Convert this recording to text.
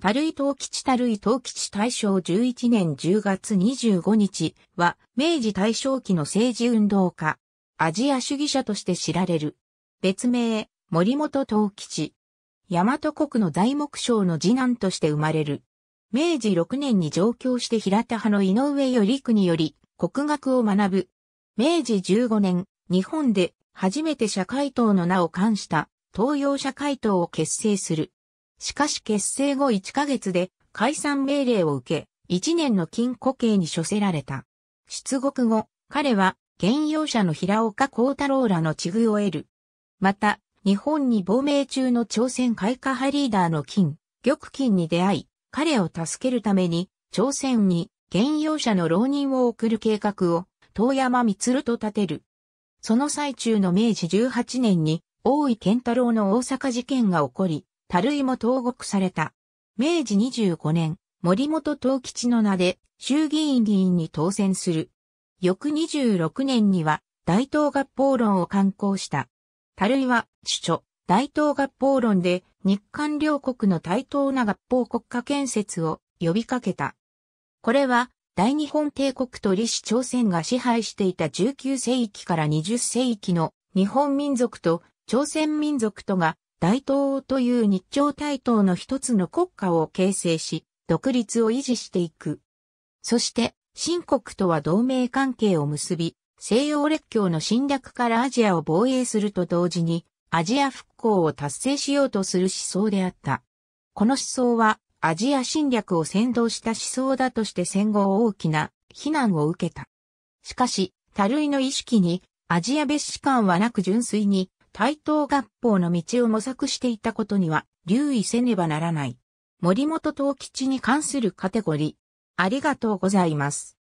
たるい東吉たるい東吉大正11年10月25日は、明治大正期の政治運動家、アジア主義者として知られる。別名、森本東吉。大和国の大木省の次男として生まれる。明治6年に上京して平田派の井上よ頼国より国学を学ぶ。明治15年、日本で初めて社会党の名を冠した東洋社会党を結成する。しかし結成後1ヶ月で解散命令を受け、1年の禁固刑に処せられた。出国後、彼は、現用者の平岡幸太郎らの地遇を得る。また、日本に亡命中の朝鮮開花派リーダーの金、玉金に出会い、彼を助けるために、朝鮮に、現用者の浪人を送る計画を、遠山光と立てる。その最中の明治18年に、大井健太郎の大阪事件が起こり、たるいも投獄された。明治25年、森本東吉の名で衆議院議員に当選する。翌26年には大東合法論を刊行した。たるいは、主著、大東合法論で日韓両国の対等な合法国家建設を呼びかけた。これは、大日本帝国と李氏朝鮮が支配していた19世紀から20世紀の日本民族と朝鮮民族とが大東という日朝大東の一つの国家を形成し、独立を維持していく。そして、新国とは同盟関係を結び、西洋列強の侵略からアジアを防衛すると同時に、アジア復興を達成しようとする思想であった。この思想は、アジア侵略を先導した思想だとして戦後大きな非難を受けた。しかし、たるいの意識に、アジア別史観はなく純粋に対等合法の道を模索していたことには留意せねばならない。森本東吉に関するカテゴリー。ありがとうございます。